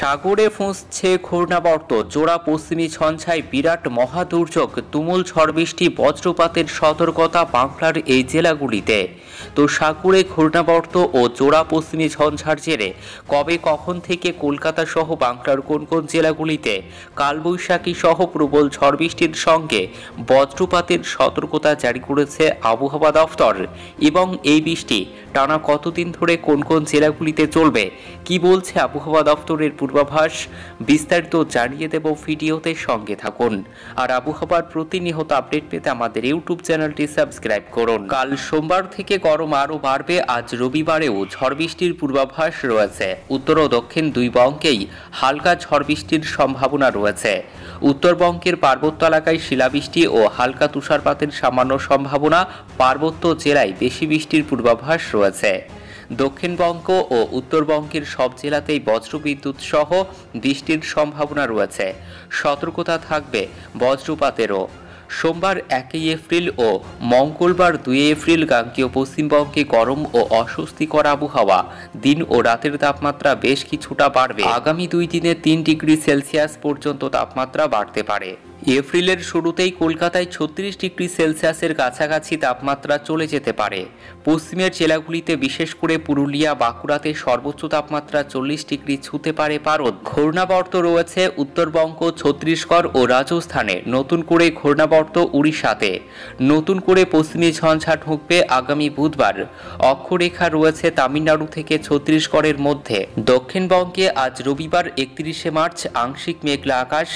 সাগরে ফুঁসছে ঘূর্ণাবর্ত জোড়া পশ্চিমী ছঞ্ছায় বিরাট মহাদুর্যোগ তুমুল বৃষ্টি বজ্রপাতের সতর্কতা বাংলার এই জেলাগুলিতে তো সাগরে ঘূর্ণাবর্ত ও জোড়া পশ্চিমী ঝঞ্ঝার জেরে কবে কখন থেকে কলকাতা সহ বাংলার কোন কোন জেলাগুলিতে কালবৈশাখী সহ প্রবল বৃষ্টির সঙ্গে বজ্রপাতের সতর্কতা জারি করেছে আবহাওয়া দফতর এবং এই বৃষ্টি টানা কতদিন ধরে কোন কোন জেলাগুলিতে চলবে কি বলছে আবহাওয়া দফতরের পূর্বাভাস বিস্তারিত জানিয়ে দেব ভিডিওতে সঙ্গে থাকুন আর আবহাওয়ার প্রতিনিয়ত আপডেট পেতে আমাদের ইউটিউব চ্যানেলটি সাবস্ক্রাইব করুন কাল সোমবার থেকে গরম আরও বাড়বে আজ রবিবারেও ঝড় বৃষ্টির পূর্বাভাস রয়েছে উত্তর ও দক্ষিণ দুই বঙ্গেই হালকা ঝড় বৃষ্টির সম্ভাবনা রয়েছে উত্তরবঙ্গের পার্বত্য এলাকায় শিলাবৃষ্টি ও হালকা তুষারপাতের সামান্য সম্ভাবনা পার্বত্য জেলায় বেশি বৃষ্টির পূর্বাভাস রয়েছে দক্ষিণবঙ্গ ও উত্তরবঙ্গের সব জেলাতেই বজ্রবিদ্যুৎ সহ বৃষ্টির সম্ভাবনা রয়েছে সতর্কতা থাকবে বজ্রপাতেরও সোমবার একই এপ্রিল ও মঙ্গলবার দুই এপ্রিল গাঙ্গীয় পশ্চিমবঙ্গে গরম ও অস্বস্তিকর আবহাওয়া দিন ও রাতের তাপমাত্রা বেশ কিছুটা বাড়বে আগামী দুই দিনে তিন ডিগ্রি সেলসিয়াস পর্যন্ত তাপমাত্রা বাড়তে পারে এপ্রিলের শুরুতেই কলকাতায় ছত্রিশ ডিগ্রি সেলসিয়াসের কাছাকাছি তাপমাত্রা চলে যেতে পারে পশ্চিমের জেলাগুলিতে বিশেষ করে পুরুলিয়া বাঁকুড়াতে সর্বোচ্চ তাপমাত্রা চল্লিশ ডিগ্রি ছুঁতে পারে পারদ ঘূর্ণাবর্ত রয়েছে উত্তরবঙ্গ ছত্তিশগড় ও রাজস্থানে নতুন করে ঘূর্ণাবর্ত উড়িষ্যাতে নতুন করে পশ্চিমী ঝঞ্ঝা ঢুকবে আগামী বুধবার অক্ষরেখা রয়েছে তামিলনাড়ু থেকে ছত্তিশগড়ের মধ্যে দক্ষিণবঙ্গে আজ রবিবার একত্রিশে মার্চ আংশিক মেঘলা আকাশ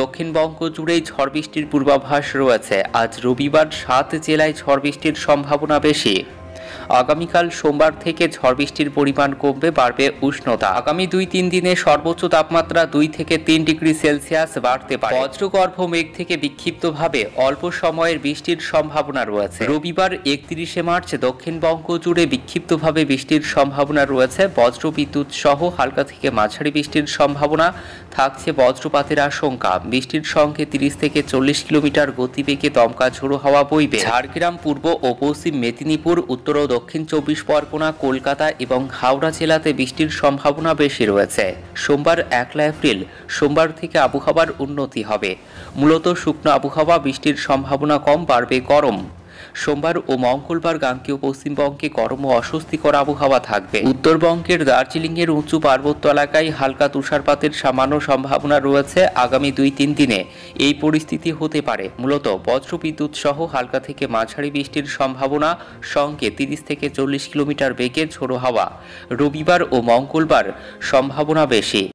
দক্ষিণবঙ্গ জুড়ে ঝড় বৃষ্টির পূর্বাভাস রয়েছে আজ রবিবার সাত জেলায় ঝড় বৃষ্টির সম্ভাবনা বেশি আগামীকাল সোমবার থেকে ঝড় বৃষ্টির পরিমাণ কমবে বাড়বে উষ্ণতা আগামী দুই তিন দিনে সর্বোচ্চ তাপমাত্রা দুই থেকে তিন ডিগ্রি সেলসিয়াস বাড়তে পারে বজ্রগর্ভ মেঘ থেকে বিক্ষিপ্তভাবে অল্প সময়ের বৃষ্টির সম্ভাবনা রয়েছে রবিবার একত্রিশে মার্চ দক্ষিণবঙ্গ জুড়ে বিক্ষিপ্তভাবে বৃষ্টির সম্ভাবনা রয়েছে বজ্রবিদ্যুৎ সহ হালকা থেকে মাঝারি বৃষ্টির সম্ভাবনা থাকছে বজ্রপাতের আশঙ্কা বৃষ্টির সঙ্গে তিরিশ থেকে চল্লিশ কিলোমিটার গতিবেগে দমকা ঝোড়ো হওয়া বইবে ঝাড়গ্রাম পূর্ব ও পশ্চিম মেদিনীপুর উত্তর দক্ষিণ চব্বিশ পরগনা কলকাতা এবং হাওড়া জেলাতে বৃষ্টির সম্ভাবনা বেশি রয়েছে সোমবার একলা এপ্রিল সোমবার থেকে আবহাওয়ার উন্নতি হবে মূলত শুকনো আবহাওয়া বৃষ্টির সম্ভাবনা কম বাড়বে গরম সোমবার ও মঙ্গলবার গাঙ্গীয় পশ্চিমবঙ্গে গরম ও অস্বস্তিকর আবহাওয়া থাকবে উত্তরবঙ্গের দার্জিলিংয়ের উঁচু পার্বত্য এলাকায় হালকা তুষারপাতের সামান্য সম্ভাবনা রয়েছে আগামী দুই তিন দিনে এই পরিস্থিতি হতে পারে মূলত বজ্রবিদ্যুৎ সহ হালকা থেকে মাঝারি বৃষ্টির সম্ভাবনা সঙ্গে তিরিশ থেকে চল্লিশ কিলোমিটার বেগের ঝোড়ো হাওয়া রবিবার ও মঙ্গলবার সম্ভাবনা বেশি